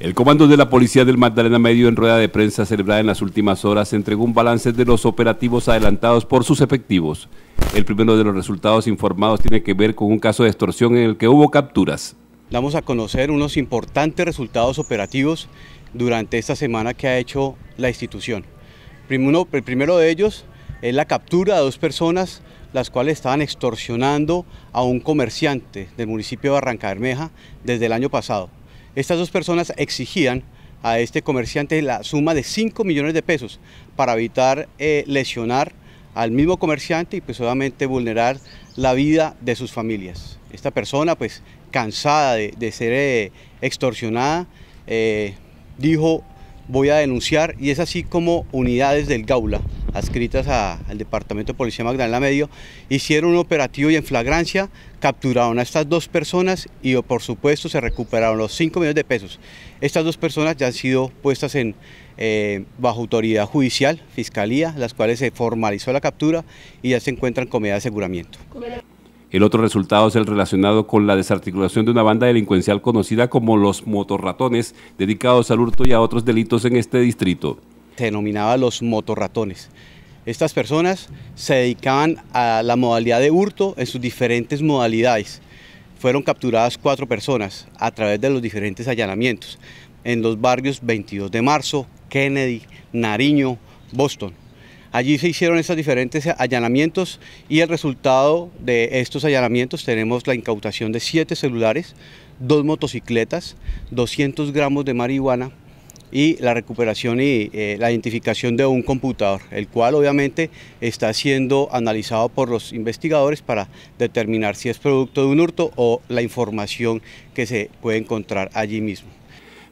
El comando de la Policía del Magdalena Medio en rueda de prensa celebrada en las últimas horas entregó un balance de los operativos adelantados por sus efectivos. El primero de los resultados informados tiene que ver con un caso de extorsión en el que hubo capturas. Damos a conocer unos importantes resultados operativos durante esta semana que ha hecho la institución. el primero de ellos es la captura de dos personas las cuales estaban extorsionando a un comerciante del municipio de Barranca Bermeja desde el año pasado. Estas dos personas exigían a este comerciante la suma de 5 millones de pesos para evitar eh, lesionar al mismo comerciante y pues vulnerar la vida de sus familias. Esta persona pues cansada de, ser eh, extorsionada eh, dijo voy a denunciar y es así como unidades del Gaula adscritas al Departamento de Policía Magdalena Medio, hicieron un operativo y en flagrancia capturaron a estas dos personas y por supuesto se recuperaron los 5 millones de pesos. Estas dos personas ya han sido puestas en, eh, bajo autoridad judicial, fiscalía, las cuales se formalizó la captura y ya se encuentran con medida de aseguramiento. El otro resultado es el relacionado con la desarticulación de una banda delincuencial conocida como los motorratones, dedicados al hurto y a otros delitos en este distrito denominaba los motorratones. Estas personas se dedicaban a la modalidad de hurto en sus diferentes modalidades. Fueron capturadas cuatro personas a través de los diferentes allanamientos en los barrios 22 de marzo, Kennedy, Nariño, Boston. Allí se hicieron estos diferentes allanamientos y el resultado de estos allanamientos tenemos la incautación de siete celulares, dos motocicletas, 200 gramos de marihuana, y la recuperación y eh, la identificación de un computador, el cual obviamente está siendo analizado por los investigadores para determinar si es producto de un hurto o la información que se puede encontrar allí mismo.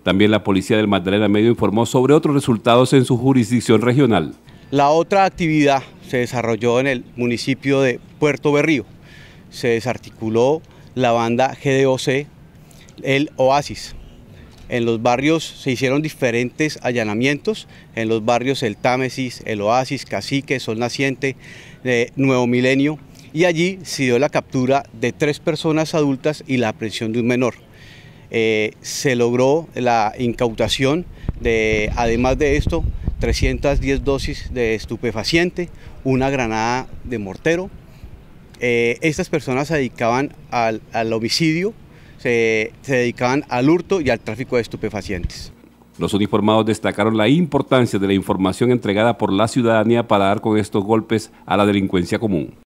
También la policía del Magdalena Medio informó sobre otros resultados en su jurisdicción regional. La otra actividad se desarrolló en el municipio de Puerto Berrío. Se desarticuló la banda GDOC, el Oasis, en los barrios se hicieron diferentes allanamientos, en los barrios El Támesis, El Oasis, Cacique, Sol Naciente, eh, Nuevo Milenio, y allí se dio la captura de tres personas adultas y la aprehensión de un menor. Eh, se logró la incautación de, además de esto, 310 dosis de estupefaciente, una granada de mortero. Eh, estas personas se dedicaban al homicidio, se, dedicaban al hurto y al tráfico de estupefacientes. Los uniformados destacaron la importancia de la información entregada por la ciudadanía para dar con estos golpes a la delincuencia común.